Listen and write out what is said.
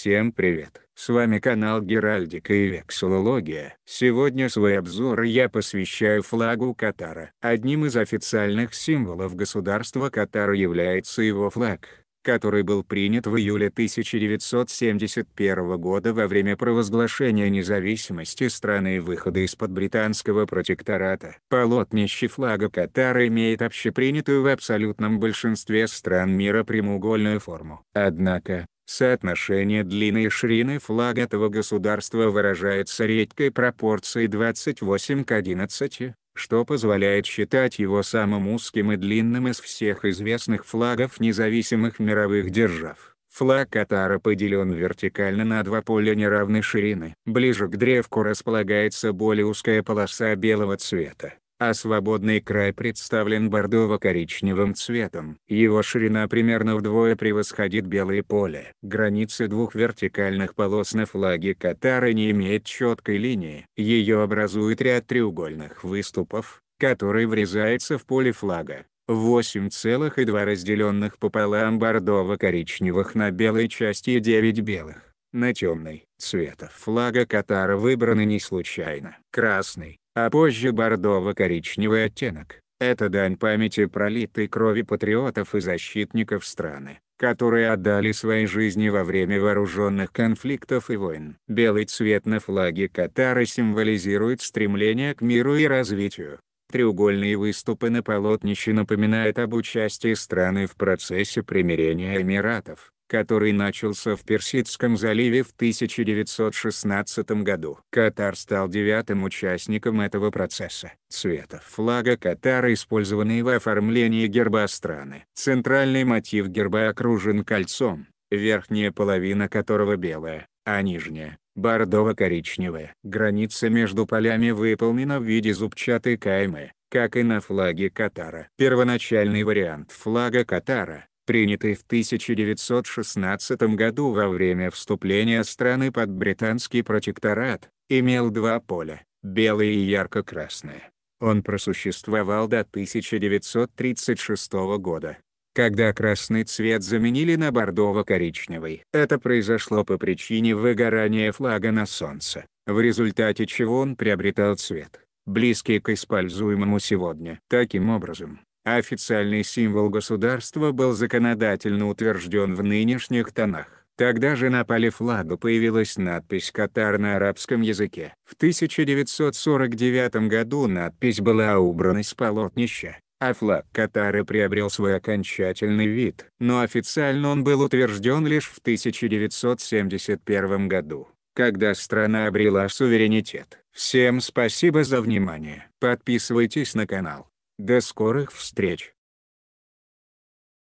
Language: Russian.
Всем привет! С вами канал Геральдика и Вексулология. Сегодня свой обзор я посвящаю флагу Катара. Одним из официальных символов государства Катара является его флаг, который был принят в июле 1971 года во время провозглашения независимости страны и выхода из-под британского протектората. Полотнище флага Катара имеет общепринятую в абсолютном большинстве стран мира прямоугольную форму. Однако, Соотношение длины и ширины флага этого государства выражается редкой пропорцией 28 к 11, что позволяет считать его самым узким и длинным из всех известных флагов независимых мировых держав. Флаг Катара поделен вертикально на два поля неравной ширины. Ближе к древку располагается более узкая полоса белого цвета а свободный край представлен бордово-коричневым цветом. Его ширина примерно вдвое превосходит белое поле. Границы двух вертикальных полос на флаге Катара не имеет четкой линии. Ее образует ряд треугольных выступов, который врезается в поле флага. 8,2 разделенных пополам бордово-коричневых на белой части и 9 белых, на темный Цвета флага Катара выбраны не случайно. Красный, а позже бордово-коричневый оттенок. Это дань памяти пролитой крови патриотов и защитников страны, которые отдали свои жизни во время вооруженных конфликтов и войн. Белый цвет на флаге Катара символизирует стремление к миру и развитию. Треугольные выступы на полотнище напоминают об участии страны в процессе примирения Эмиратов который начался в Персидском заливе в 1916 году. Катар стал девятым участником этого процесса. Цвета флага Катара использованный в оформлении герба страны. Центральный мотив герба окружен кольцом, верхняя половина которого белая, а нижняя – бордово-коричневая. Граница между полями выполнена в виде зубчатой каймы, как и на флаге Катара. Первоначальный вариант флага Катара – Принятый в 1916 году во время вступления страны под британский протекторат, имел два поля – белое и ярко-красное. Он просуществовал до 1936 года, когда красный цвет заменили на бордово-коричневый. Это произошло по причине выгорания флага на солнце, в результате чего он приобретал цвет, близкий к используемому сегодня. Таким образом, Официальный символ государства был законодательно утвержден в нынешних тонах. Тогда же на поле флага появилась надпись «Катар» на арабском языке. В 1949 году надпись была убрана с полотнища, а флаг Катара приобрел свой окончательный вид. Но официально он был утвержден лишь в 1971 году, когда страна обрела суверенитет. Всем спасибо за внимание. Подписывайтесь на канал. До скорых встреч!